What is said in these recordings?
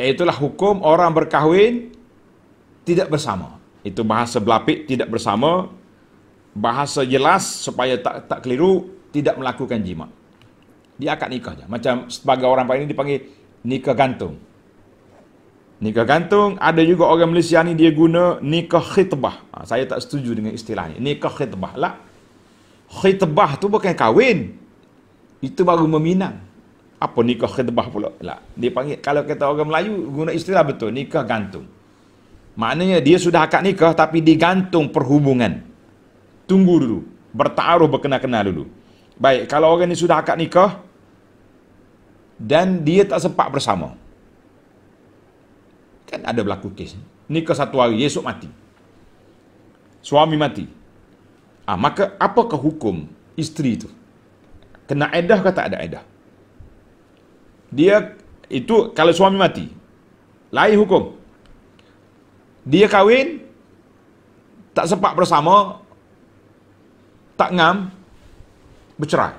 Iaitulah eh, hukum orang berkahwin tidak bersama. Itu bahasa belapik tidak bersama. Bahasa jelas supaya tak tak keliru tidak melakukan jima. Dia akan nikah saja. Macam sebagai orang ini dipanggil nikah gantung. Nikah gantung, ada juga orang Malaysia ni dia guna nikah khitbah. Ha, saya tak setuju dengan istilah ni. Nikah khitbah lah. Khitbah tu bukan kahwin. Itu baru meminang apa nikah khidbah pula lah dia panggil kalau kata orang Melayu guna istilah betul nikah gantung maknanya dia sudah akad nikah tapi digantung perhubungan tunggu dulu bertaruh berkena-kena dulu baik kalau orang ni sudah akad nikah dan dia tak sempat bersama kan ada berlaku kes nikah satu hari esok mati suami mati ah maka apakah hukum isteri tu kena edah ke tak ada edah dia itu kalau suami mati lain hukum dia kahwin tak sepak bersama tak ngam bercerai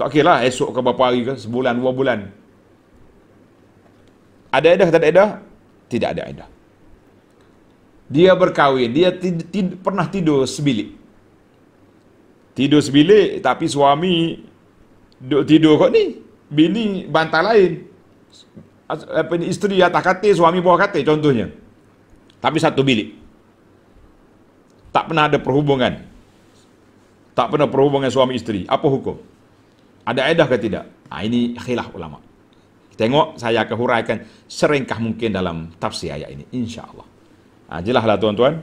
tak kira lah esok ke berapa hari ke sebulan dua bulan ada edah tak ada edah tidak ada edah dia berkahwin dia tid- tid- pernah tidur sebilik tidur sebilik tapi suami duduk tidur kot ni bini bantah lain apa ni isteri atas katil suami bawah katil contohnya tapi satu bilik tak pernah ada perhubungan tak pernah perhubungan suami isteri apa hukum ada edah ke tidak ha, ini khilaf ulama tengok saya akan huraikan seringkah mungkin dalam tafsir ayat ini insyaallah ha, ah, jelaslah tuan-tuan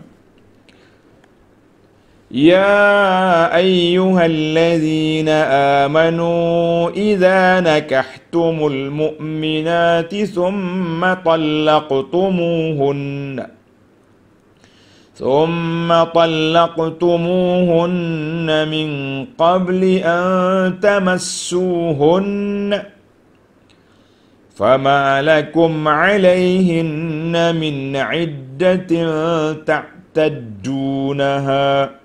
يا ايها الذين امنوا اذا نكحتم المؤمنات ثم طلقتموهن ثم طلقتموهن من قبل ان تمسوهن فما لكم عليهن من عده تعتدونها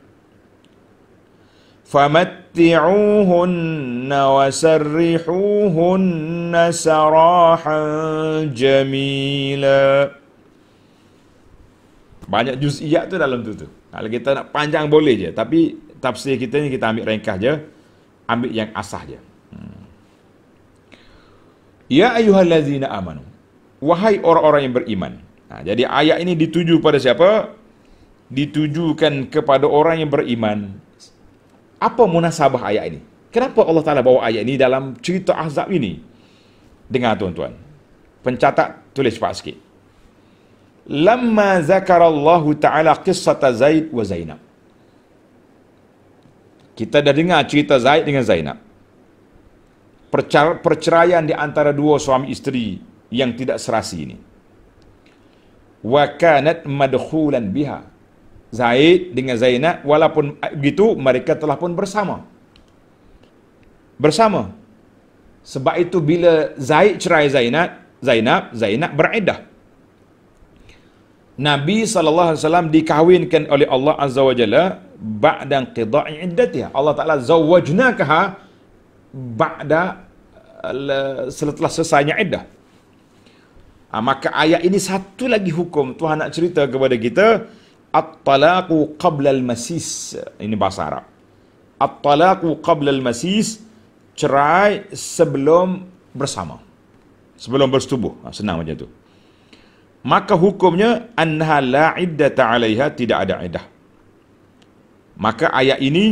فمتعوهن وسرحوهن سراحا جميلا banyak juz juziat tu dalam tu tu kalau kita nak panjang boleh je tapi tafsir kita ni kita ambil ringkas je ambil yang asah je hmm. Ya ayuhallazina amanu Wahai orang-orang yang beriman nah, ha, Jadi ayat ini dituju pada siapa? Ditujukan kepada orang yang beriman apa munasabah ayat ini? Kenapa Allah Ta'ala bawa ayat ini dalam cerita azab ini? Dengar tuan-tuan. Pencatat tulis cepat sikit. Lama zakarallahu ta'ala kisah Zaid wa Zainab. Kita dah dengar cerita Zaid dengan Zainab. Percer- perceraian di antara dua suami isteri yang tidak serasi ini. Wa kanat madkhulan biha. Zaid dengan Zainab walaupun eh, begitu mereka telah pun bersama. Bersama. Sebab itu bila Zaid cerai Zainab, Zainab, Zainab beredah. Nabi sallallahu alaihi wasallam dikahwinkan oleh Allah Azza Wajalla Jalla ba'da qida'i iddatiha. Allah Taala zawwajnakaha ba'da eh, setelah selesainya iddah. Ha, maka ayat ini satu lagi hukum Tuhan nak cerita kepada kita at talaku qabla al-masis. Ini bahasa Arab. at talaku qabla al-masis. Cerai sebelum bersama. Sebelum bersetubuh. Ha, senang macam tu. Maka hukumnya annaha la iddata 'alaiha tidak ada iddah. Maka ayat ini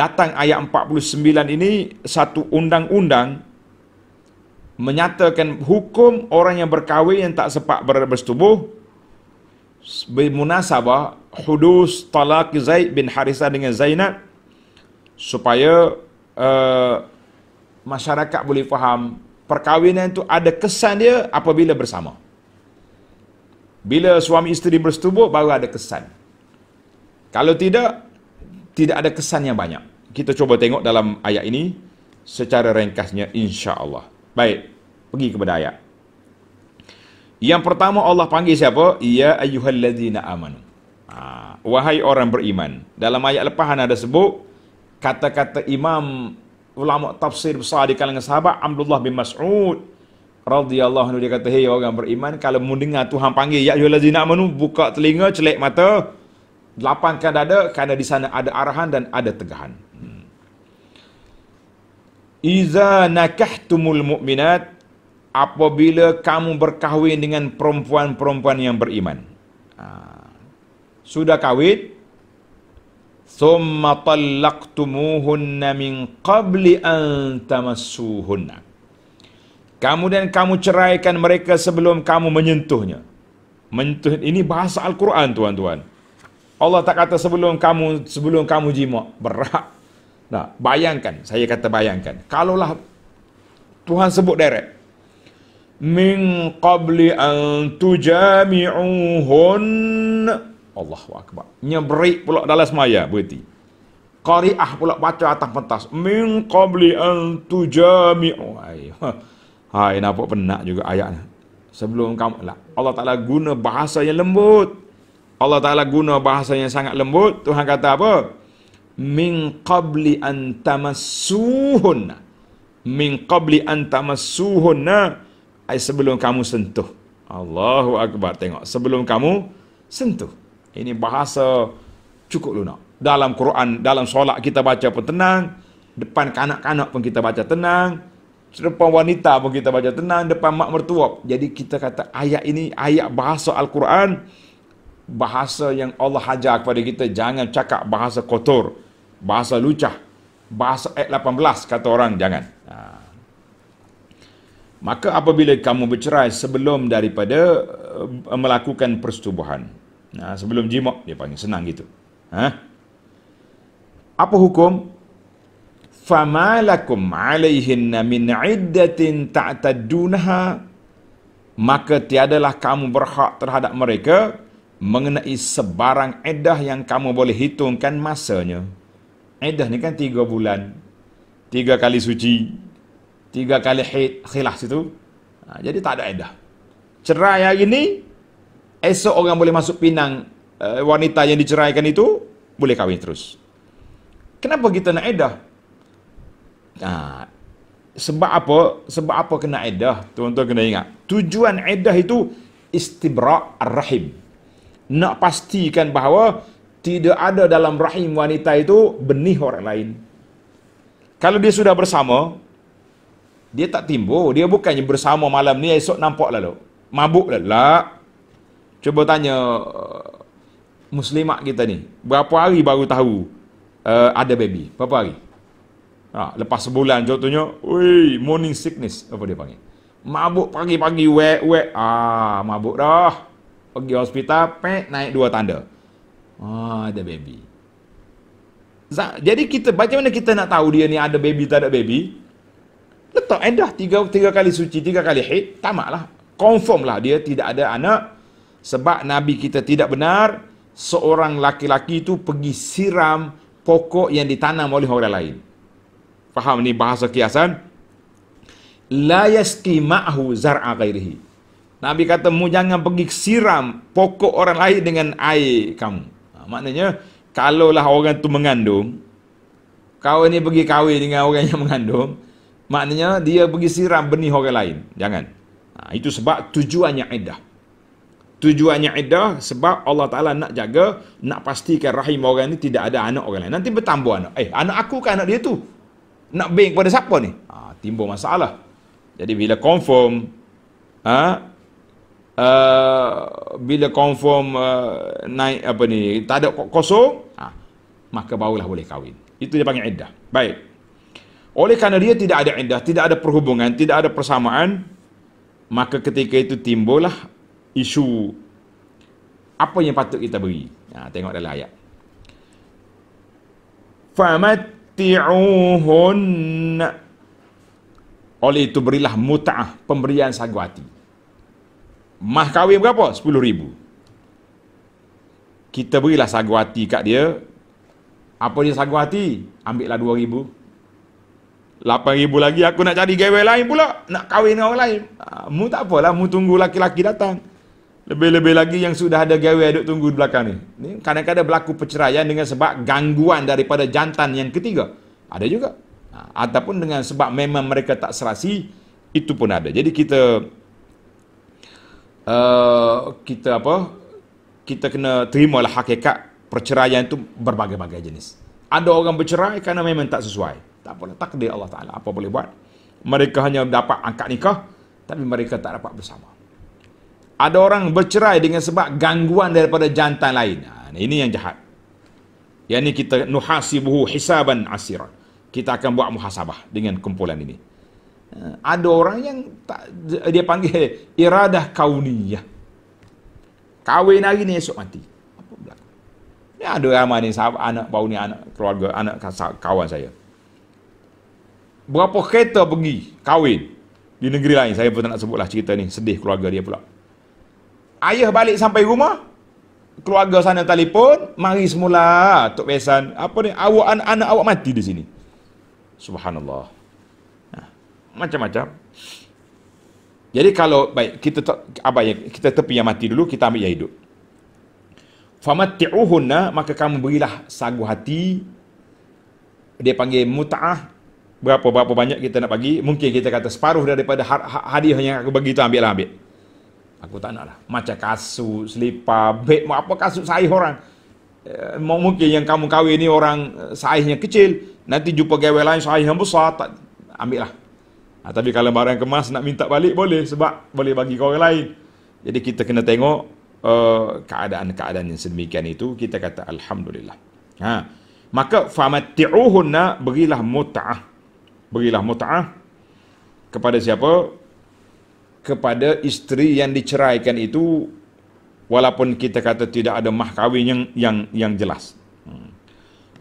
datang ayat 49 ini satu undang-undang menyatakan hukum orang yang berkahwin yang tak sempat bersetubuh bermunasabah hudus talak Zaid bin Harisa dengan Zainab supaya uh, masyarakat boleh faham perkahwinan itu ada kesan dia apabila bersama. Bila suami isteri bersetubuh baru ada kesan. Kalau tidak, tidak ada kesan yang banyak. Kita cuba tengok dalam ayat ini secara ringkasnya insya Allah. Baik, pergi kepada ayat. Yang pertama Allah panggil siapa? Ya ayyuhallazina amanu. Ha, wahai orang beriman. Dalam ayat lepas Ana ada sebut kata-kata imam ulama tafsir besar di kalangan sahabat Abdullah bin Mas'ud radhiyallahu anhu dia kata, "Hei orang beriman, kalau mendengar Tuhan panggil ya ayyuhallazina amanu, buka telinga, celik mata, lapangkan dada kerana di sana ada arahan dan ada tegahan." Hmm. Iza nakahtumul mu'minat apabila kamu berkahwin dengan perempuan-perempuan yang beriman. Ah. Sudah kahwin, ثُمَّ طَلَّقْتُمُوهُنَّ مِنْ قَبْلِ أَنْ تَمَسُّوهُنَّ Kamu dan kamu ceraikan mereka sebelum kamu menyentuhnya. Menyentuh, ini bahasa Al-Quran, tuan-tuan. Allah tak kata sebelum kamu sebelum kamu jima berhak. Nah, bayangkan, saya kata bayangkan. Kalaulah Tuhan sebut direct, min qabli an tujami'uhun Allahu akbar nyebrik pula dalam semaya berarti qari'ah pula baca atas pentas min qabli an tujami'u ai hai nampak penak juga ayatnya sebelum kamu lah. Allah Taala guna bahasa yang lembut Allah Taala guna bahasa yang sangat lembut Tuhan kata apa min qabli an tamassuhunna min qabli an tamassuhunna sebelum kamu sentuh. Allahu Akbar. Tengok. Sebelum kamu sentuh. Ini bahasa cukup lunak. Dalam Quran, dalam solat kita baca pun tenang. Depan kanak-kanak pun kita baca tenang. Depan wanita pun kita baca tenang. Depan mak mertua. Jadi kita kata ayat ini, ayat bahasa Al-Quran. Bahasa yang Allah hajar kepada kita. Jangan cakap bahasa kotor. Bahasa lucah. Bahasa ayat 18 kata orang. Jangan. Haa. Maka apabila kamu bercerai sebelum daripada uh, melakukan persetubuhan. Nah, sebelum jimak dia panggil senang gitu. Ha? Apa hukum? Famalakum alaihinna min iddatin ta'taddunaha maka tiadalah kamu berhak terhadap mereka mengenai sebarang edah yang kamu boleh hitungkan masanya. Edah ni kan tiga bulan. Tiga kali suci tiga kali haid khilaf situ. Ha, jadi tak ada edah. Cerai hari ini, esok orang boleh masuk pinang uh, wanita yang diceraikan itu, boleh kahwin terus. Kenapa kita nak edah? Ha, sebab apa? Sebab apa kena edah? Tuan-tuan kena ingat. Tujuan edah itu istibra' rahim. Nak pastikan bahawa tidak ada dalam rahim wanita itu benih orang lain. Kalau dia sudah bersama, dia tak timbul. Dia bukannya bersama malam ni, esok nampak lalu. Mabuk lalu. Lah. Cuba tanya uh, muslimat kita ni. Berapa hari baru tahu uh, ada baby? Berapa hari? Ha, lepas sebulan contohnya, Wey, morning sickness. Apa dia panggil? Mabuk pagi-pagi, wek, wek. Ah, mabuk dah. Pergi hospital, pek, naik dua tanda. Ah, ada baby. Jadi kita, bagaimana kita nak tahu dia ni ada baby tak ada baby? Letak endah tiga, tiga kali suci, tiga kali haid, tamaklah. Confirm lah dia tidak ada anak. Sebab Nabi kita tidak benar, seorang laki-laki itu pergi siram pokok yang ditanam oleh orang lain. Faham ni bahasa kiasan? La yasqi ma'hu zar'a ghairihi. Nabi kata, mu jangan pergi siram pokok orang lain dengan air kamu. Ha, maknanya, kalaulah orang tu mengandung, kau ni pergi kahwin dengan orang yang mengandung, maknanya dia pergi siram benih orang lain. Jangan. Ha, itu sebab tujuannya iddah. Tujuannya iddah sebab Allah Ta'ala nak jaga, nak pastikan rahim orang ini tidak ada anak orang lain. Nanti bertambah anak. Eh, anak aku kan anak dia tu? Nak bank kepada siapa ni? Ha, timbul masalah. Jadi bila confirm, ha, uh, bila confirm uh, naik apa ni, tak ada kosong, ha, maka barulah boleh kahwin. Itu dia panggil iddah. Baik. Oleh karena dia tidak ada indah, tidak ada perhubungan, tidak ada persamaan, maka ketika itu timbullah isu apa yang patut kita beri. Ha, tengok dalam ayat. Famati'uhun Oleh itu berilah mutah pemberian sagu hati. Mah kahwin berapa? Sepuluh ribu. Kita berilah sagu hati kat dia. Apa dia sagu hati? lah dua ribu. RM8,000 lagi aku nak cari gawai lain pula. Nak kahwin dengan orang lain. Ha, mu tak apalah, mu tunggu laki-laki datang. Lebih-lebih lagi yang sudah ada gawai duduk tunggu di belakang ni. ni. Kadang-kadang berlaku perceraian dengan sebab gangguan daripada jantan yang ketiga. Ada juga. Ha, ataupun dengan sebab memang mereka tak serasi, itu pun ada. Jadi kita uh, kita apa? Kita kena terima lah hakikat perceraian itu berbagai-bagai jenis. Ada orang bercerai kerana memang tak sesuai. Tak boleh takdir Allah Ta'ala Apa boleh buat Mereka hanya dapat angkat nikah Tapi mereka tak dapat bersama Ada orang bercerai dengan sebab gangguan daripada jantan lain ha, Ini yang jahat Yang ini kita nuhasibuhu hisaban asir Kita akan buat muhasabah dengan kumpulan ini ha, Ada orang yang tak, dia panggil iradah kauniyah Kawin hari ni esok mati Ya, ada ramai ni sahabat, anak, bau ni anak keluarga, anak kawan saya berapa kereta pergi kahwin di negeri lain saya pun tak nak sebutlah cerita ni sedih keluarga dia pula ayah balik sampai rumah keluarga sana telefon mari semula Tok Besan apa ni awak anak-anak awak mati di sini subhanallah macam-macam jadi kalau baik kita apa yang kita tepi yang mati dulu kita ambil yang hidup famatti'uhunna maka kamu berilah sagu hati dia panggil mut'ah berapa berapa banyak kita nak bagi mungkin kita kata separuh daripada ha-, hadiah yang aku bagi tu ambil lah ambil aku tak nak lah macam kasut selipar beg apa kasut saiz orang eh, mungkin yang kamu kahwin ni orang eh, saiznya kecil nanti jumpa gawe lain saiz yang besar tak ambil lah ha, tapi kalau barang kemas nak minta balik boleh sebab boleh bagi ke orang lain jadi kita kena tengok eh, keadaan-keadaan uh, yang sedemikian itu kita kata alhamdulillah ha maka famatti'uhunna berilah muta'ah berilah mut'ah kepada siapa? Kepada isteri yang diceraikan itu walaupun kita kata tidak ada mahkawin yang yang yang jelas. Hmm.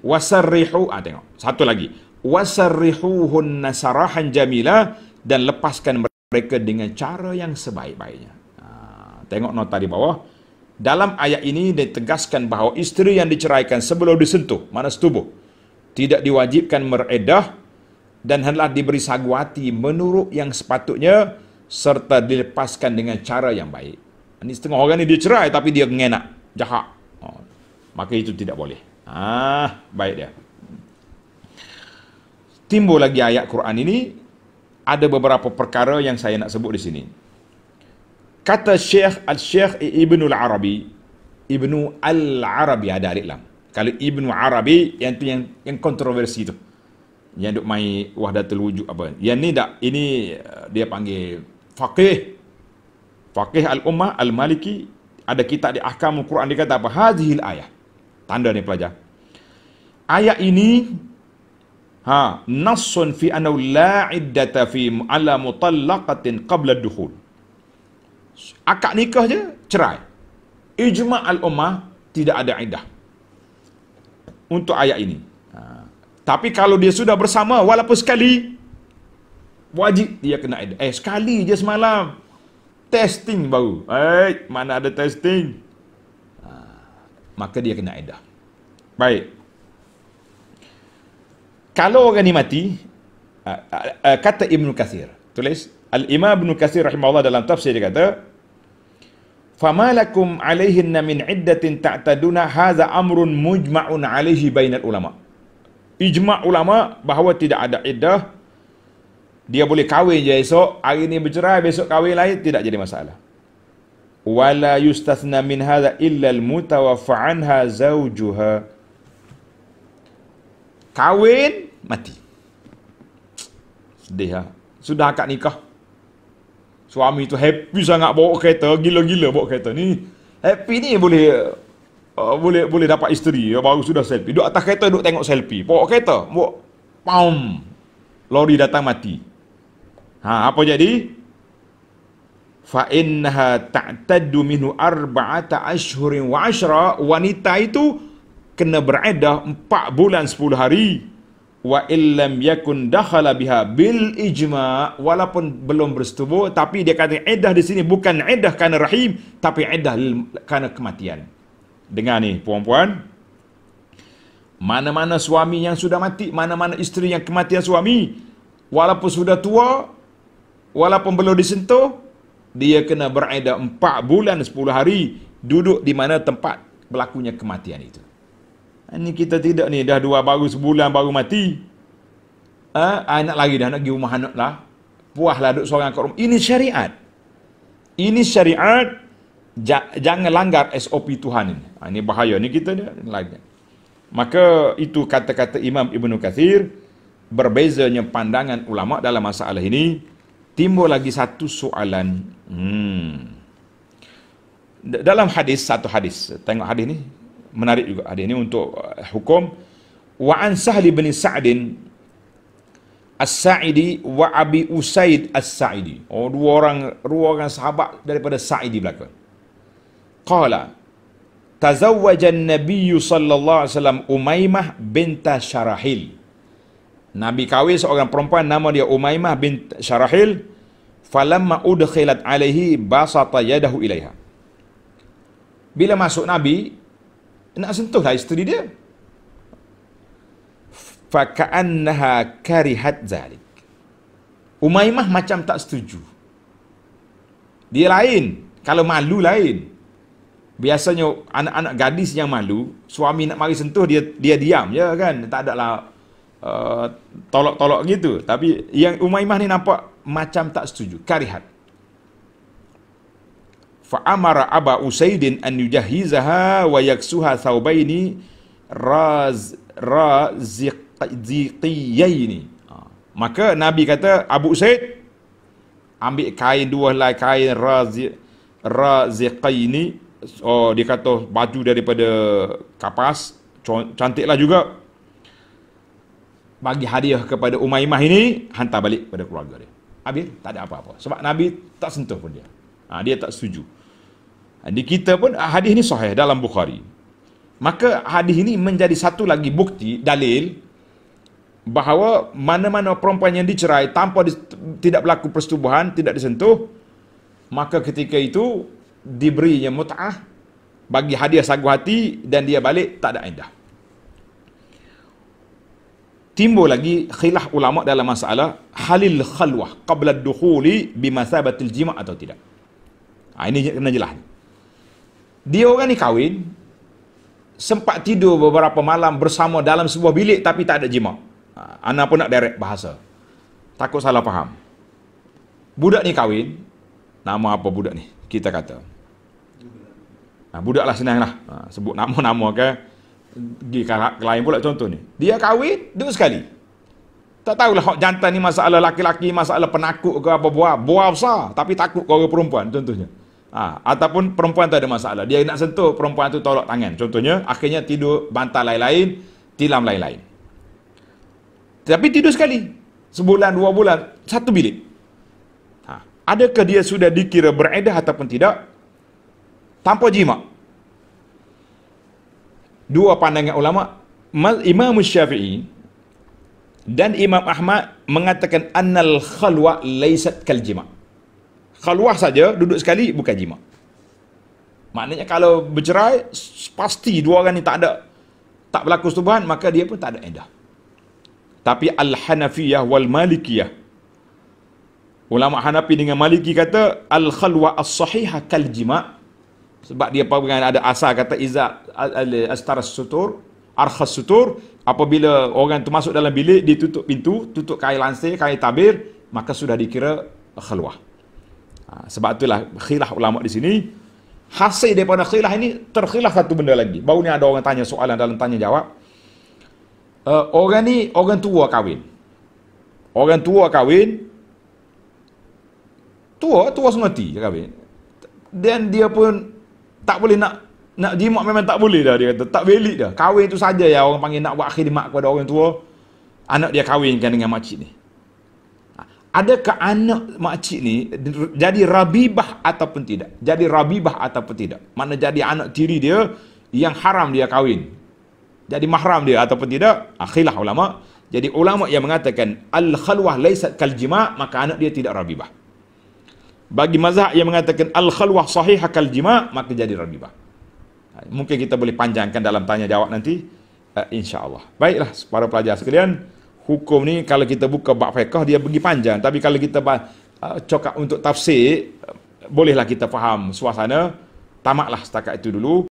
Wasarrihu, ah tengok. Satu lagi. Wasarrihuhunna sarahan jamila dan lepaskan mereka dengan cara yang sebaik-baiknya. Ah, tengok nota di bawah. Dalam ayat ini ditegaskan bahawa isteri yang diceraikan sebelum disentuh, mana setubuh, tidak diwajibkan meredah dan hendaklah diberi saguati menurut yang sepatutnya serta dilepaskan dengan cara yang baik. Ini setengah orang ni dia cerai tapi dia ngenak, jahat. Oh, maka itu tidak boleh. Ah, baik dia. Timbul lagi ayat Quran ini ada beberapa perkara yang saya nak sebut di sini. Kata Syekh Al-Syekh Ibnu Al-Arabi, Ibnu Al-Arabi ada dalam Kalau Ibnu Arabi yang tu yang yang kontroversi tu yang duk mai wahdatul wujud apa yang ni dak ini eh, dia panggil faqih faqih al ummah al maliki ada kita di ahkamul quran dia kata apa hadhil ayah tanda ni pelajar ayat ini ha nasun fi anna la iddata fi ala mutallaqatin qabla dukhul akad nikah je cerai ijma al ummah tidak ada iddah untuk ayat ini tapi kalau dia sudah bersama walaupun sekali wajib dia kena ada. Eh sekali je semalam. Testing baru. Eh mana ada testing? Ah, maka dia kena edah. Baik. Kalau orang ni mati, ah, ah, kata Ibn Kathir, tulis, Al-Imam Ibn Kathir rahimahullah dalam tafsir dia kata, فَمَا لَكُمْ عَلَيْهِنَّ مِنْ عِدَّةٍ تَعْتَدُنَا هَذَا أَمْرٌ مُجْمَعٌ عَلَيْهِ بَيْنَ الْعُلَمَةِ ijma' ulama bahawa tidak ada iddah dia boleh kahwin je esok hari ni bercerai besok kahwin lain tidak jadi masalah wala yustathna min hadha illa al mutawaffa anha zawjuha kahwin mati sedih lah ha? sudah akad nikah suami tu happy sangat bawa kereta gila-gila bawa kereta ni happy ni boleh Eh, boleh boleh dapat isteri baru sudah selfie duduk atas kereta duduk tengok selfie pokok kereta buat paum lori datang mati ha apa jadi fa innaha ta'taddu minhu arba'ata ashhurin wa ashra wanita itu kena beredah 4 bulan 10 hari wa illam yakun dakhala biha bil ijma walaupun belum bersetubuh tapi dia kata iddah di sini bukan iddah kerana rahim tapi iddah kerana kematian Dengar ni puan-puan. Mana-mana suami yang sudah mati, mana-mana isteri yang kematian suami, walaupun sudah tua, walaupun belum disentuh, dia kena beraidah 4 bulan 10 hari duduk di mana tempat berlakunya kematian itu. Ini ha, kita tidak ni, dah dua baru sebulan baru mati. Ha? Anak lagi dah, nak pergi rumah anak lah. Puahlah duduk seorang kat rumah. Ini syariat. Ini syariat, jangan langgar SOP Tuhan ini. Ha, ini bahaya ni kita ni lainnya. Maka itu kata-kata Imam Ibn Kathir berbezanya pandangan ulama dalam masalah ini timbul lagi satu soalan. Hmm. Dalam hadis satu hadis, tengok hadis ni menarik juga hadis ni untuk eh, hukum wa an sahl bin sa'd as-sa'idi wa abi usaid as-sa'idi. Oh dua orang dua orang sahabat daripada Sa'idi belaka. Qala Tazawwajan Nabi sallallahu alaihi wasallam Umaymah bintah Syarahil. Nabi kawin seorang perempuan nama dia Umaymah bint Syarahil. Falamma udkhilat alaihi basata yadahu ilaiha. Bila masuk Nabi nak sentuhlah isteri dia. Faka'annaha karihat zalik. Umaymah macam tak setuju. Dia lain. Kalau malu lain. Biasanya anak-anak gadis yang malu, suami nak mari sentuh dia dia diam je kan. Tak ada lah uh, tolok-tolok gitu. Tapi yang Umaymah ni nampak macam tak setuju, karihat. Fa amara Aba Usaidin an yujahizaha wa yaksuha thawbaini raz raziqiyaini. Ha. Maka Nabi kata Abu Said ambil kain dua helai kain raziqaini razi, oh, dia kata baju daripada kapas cantiklah juga bagi hadiah kepada Umaymah ini hantar balik pada keluarga dia habis tak ada apa-apa sebab Nabi tak sentuh pun dia ha, dia tak setuju di kita pun ah, hadis ini sahih dalam Bukhari maka hadis ini menjadi satu lagi bukti dalil bahawa mana-mana perempuan yang dicerai tanpa di, tidak berlaku persetubuhan tidak disentuh maka ketika itu Diberi yang mut'ah bagi hadiah sagu hati dan dia balik tak ada indah. Timbul lagi khilaf ulama dalam masalah halil khalwah qabla dukhuli bimathabatil jima' atau tidak. Ha, ini kena jelas. Dia orang ni kahwin sempat tidur beberapa malam bersama dalam sebuah bilik tapi tak ada jima. Ha, Ana pun nak direct bahasa. Takut salah faham. Budak ni kahwin nama apa budak ni? Kita kata. Ha, budak lah senang lah. Ha, sebut nama-nama ke. di lah, ke lain pula contoh ni. Dia kahwin, dua sekali. Tak tahulah hak jantan ni masalah laki-laki, masalah penakut ke apa buah. Buah besar, tapi takut ke perempuan contohnya. Ha, ataupun perempuan tak ada masalah. Dia nak sentuh, perempuan tu tolak tangan. Contohnya, akhirnya tidur bantal lain-lain, tilam lain-lain. Tapi tidur sekali. Sebulan, dua bulan, satu bilik. Ha, adakah dia sudah dikira beredah ataupun tidak? tanpa jima dua pandangan ulama Imam Syafi'i dan Imam Ahmad mengatakan annal khalwa laysat kal jima khalwah saja duduk sekali bukan jima maknanya kalau bercerai pasti dua orang ni tak ada tak berlaku setubuhan maka dia pun tak ada edah tapi al-hanafiyah wal malikiyah ulama Hanafi dengan Maliki kata al khalwa as-sahihah kal jima' sebab dia pegang ada asal kata izat astaras sutur arkhas sutur apabila orang tu masuk dalam bilik ditutup pintu tutup kain lansir kain tabir maka sudah dikira khalwah ha, sebab itulah khilaf ulama di sini hasil daripada khilaf ini terkhilaf satu benda lagi baru ni ada orang tanya soalan dalam tanya jawab uh, eh, orang ni orang tua kahwin orang tua kahwin tua tua semati kahwin dan dia pun tak boleh nak nak jimat memang tak boleh dah dia kata tak valid dah kahwin tu saja ya orang panggil nak buat khidmat kepada orang tua anak dia kahwinkan dengan makcik ni adakah anak makcik ni jadi rabibah ataupun tidak jadi rabibah ataupun tidak mana jadi anak tiri dia yang haram dia kahwin jadi mahram dia ataupun tidak akhilah ulama jadi ulama yang mengatakan al khalwah laisat kal jima maka anak dia tidak rabibah bagi mazhab yang mengatakan al-khalwah sahih Hakal jima' maka jadi ragibah. Ha, mungkin kita boleh panjangkan dalam tanya jawab nanti uh, insya-Allah. Baiklah para pelajar sekalian, hukum ni kalau kita buka bab fiqh dia pergi panjang tapi kalau kita uh, cokak untuk tafsir uh, bolehlah kita faham suasana tamaklah setakat itu dulu.